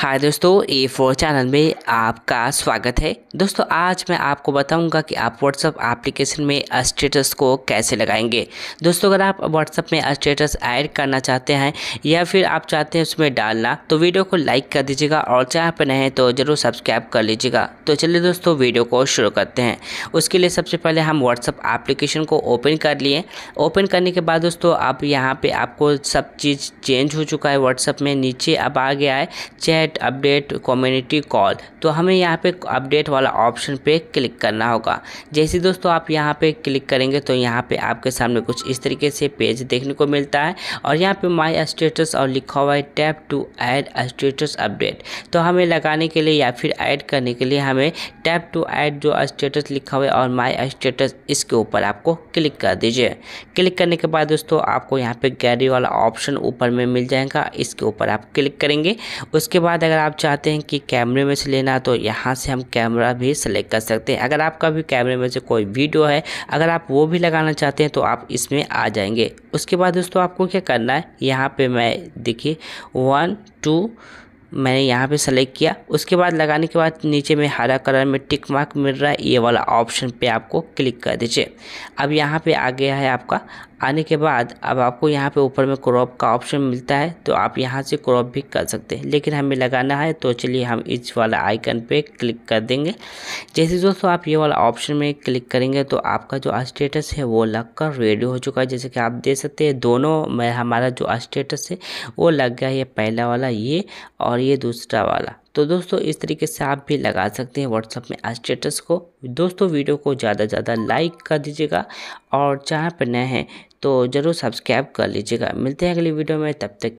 हाय दोस्तों ए four channel में आपका स्वागत है दोस्तों आज मैं आपको बताऊंगा कि आप व्हाट्सअप एप्लीकेशन में स्टेटस को कैसे लगाएंगे दोस्तों अगर आप व्हाट्सअप में स्टेटस ऐड करना चाहते हैं या फिर आप चाहते हैं उसमें डालना तो वीडियो को लाइक कर दीजिएगा और चैनल पर नहीं तो ज़रूर सब्सक्राइब कर लीजिएगा तो चलिए दोस्तों वीडियो को शुरू करते हैं उसके लिए सबसे पहले हम व्हाट्सअप एप्लीकेशन को ओपन कर लिए ओपन करने के बाद दोस्तों आप यहाँ पे आपको सब चीज़ चेंज हो चुका है व्हाट्सअप में नीचे अब आ गया है चैट अपडेट कम्युनिटी कॉल तो हमें यहाँ पे अपडेट वाला ऑप्शन पे क्लिक करना होगा जैसे दोस्तों आप यहाँ पे क्लिक करेंगे तो यहाँ पे आपके सामने कुछ इस तरीके से पेज देखने को मिलता है और यहाँ पे माय स्टेटस और लिखा हुआ है tap to add status update तो हमें लगाने के लिए या फिर ऐड करने के लिए हमें टैप टू ऐड जो स्टेटस लिखा हुआ है और माई स्टेटस इसके ऊपर आपको क्लिक कर दीजिए क्लिक करने के बाद दोस्तों आपको यहाँ पे गैलरी वाला ऑप्शन ऊपर में मिल जाएगा इसके ऊपर आप क्लिक करेंगे उसके बाद अगर आप चाहते हैं कि कैमरे में से लेना तो यहाँ से हम कैमरा भी सिलेक्ट कर सकते हैं अगर आपका भी कैमरे में से कोई वीडियो है अगर आप वो भी लगाना चाहते हैं तो आप इसमें आ जाएंगे उसके बाद दोस्तों आपको क्या करना है यहाँ पर मैं देखिए वन टू मैंने यहाँ पे सेलेक्ट किया उसके बाद लगाने के बाद नीचे में हरा कलर में टिक मार्क मिल रहा है ये वाला ऑप्शन पे आपको क्लिक कर दीजिए अब यहाँ पे आ गया है आपका आने के बाद अब आपको यहाँ पे ऊपर में क्रॉप का ऑप्शन मिलता है तो आप यहाँ से क्रॉप भी कर सकते हैं लेकिन हमें लगाना है तो चलिए हम इस वाला आइकन पे क्लिक कर देंगे जैसे दोस्तों आप ये वाला ऑप्शन में क्लिक करेंगे तो आपका जो स्टेटस है वो लग कर रेडी हो चुका है जैसे कि आप देख सकते हैं दोनों में हमारा जो स्टेटस है वो लग गया है पहला वाला ये और ये दूसरा वाला तो दोस्तों इस तरीके से आप भी लगा सकते हैं व्हाट्सअप में स्टेटस को दोस्तों वीडियो को ज़्यादा ज़्यादा लाइक कर दीजिएगा और चैनल पर नए हैं तो ज़रूर सब्सक्राइब कर लीजिएगा मिलते हैं अगली वीडियो में तब तक